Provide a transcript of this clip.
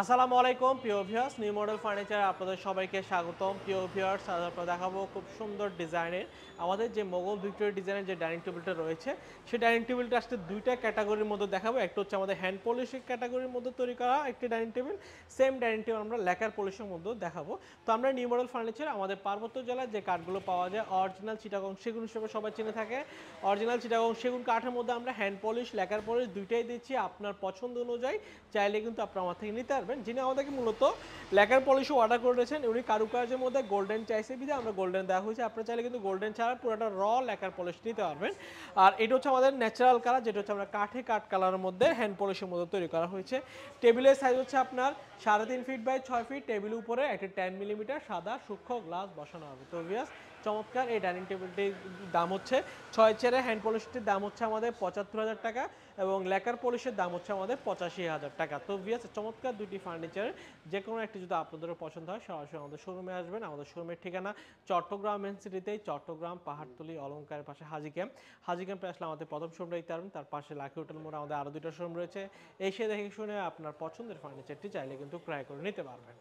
আসসালামু আলাইকুম প্রিয় ভিউয়ার্স নিউ মডেল ফার্নিচার আপনাদের সবাইকে স্বাগতম প্রিয় ভিউয়ার্স আজ আপনারা দেখাবো খুব সুন্দর ডিজাইনের আমাদের যে মোগল ভিক্টোরিয়া ডিজাইনের যে ডাইনিং টেবিলটা রয়েছে সেই ডাইনিং টেবিলটা আসলে দুইটা ক্যাটাগরির মধ্যে দেখাবো একটা হচ্ছে আমাদের হ্যান্ড পলিশের ক্যাটাগরির মধ্যে তৈরি করা একটি dining table same dining table আমরা ল্যাকার পলিশের মধ্যেও দেখাবো তো আমরা নিউ মডেল ফার্নিচার আমাদের পার্বত্য জেলায় যে কাঠগুলো পাওয়া যায় অরিজিনাল চিটাগং সেগুন হিসেবে সবাই চিনে থাকে অরিজিনাল চিটাগং সেগুন কাঠের মধ্যে আমরা হ্যান্ড পলিশ ল্যাকার পলিশ দুইটাই দিচ্ছি আপনার পছন্দ অনুযায়ী চাইলে কিন্তু আপনার আমার থেকে নিতে পারবেন যিনি আমাদেরকে মূলত লেকার পলিশও অর্ডার করে রয়েছেন উনি কারুকাজের মধ্যে গোল্ডেন চাইছে বিধে আমরা গোল্ডেন দেওয়া হয়েছে আপনারা চাইলে কিন্তু গোল্ডেন ছাড়া পুরোটা র লেকার পলিশ নিতে পারবেন আর এটা হচ্ছে আমাদের ন্যাচারাল কালার যেটা হচ্ছে আমরা কাঠে কাঠ কালারের মধ্যে হ্যান্ড পলিশের মধ্যে তৈরি করা হয়েছে টেবিলের সাইজ হচ্ছে আপনার সাড়ে তিন ফিট বাই ছয় ফিট টেবিলের উপরে একটি টেন মিলিমিটার সাদা সূক্ষ্ম গ্লাস বসানো হবে তো ভিয়াস চমৎকার এই ডাইনিং টেবিলটির দাম হচ্ছে ছয় চেয়ারের হ্যান্ড পলিশটির দাম হচ্ছে আমাদের পঁচাত্তর হাজার টাকা এবং লেকার পলিশের দাম হচ্ছে আমাদের পঁচাশি হাজার টাকা তো ভিয়াস চমৎকার দুটি বিউটি ফার্নিচার যে কোনো একটি যদি আপনাদেরও পছন্দ হয় সরাসরি আমাদের শোরুমে আসবেন আমাদের শোরুমের ঠিকানা চট্টগ্রাম এনসিটিতে চট্টগ্রাম পাহাড়তলি অলঙ্কারের পাশে হাজি ক্যাম্প হাজি ক্যাম্পে আসলে আমাদের প্রথম শোরুমটা দিতে পারবেন তার পাশে লাকি হোটেল মোড় আমাদের আরও দুটো শোরুম রয়েছে এসে দেখে শুনে আপনার পছন্দের ফার্নিচারটি চাইলে কিন্তু ক্রয় করে নিতে পারবেন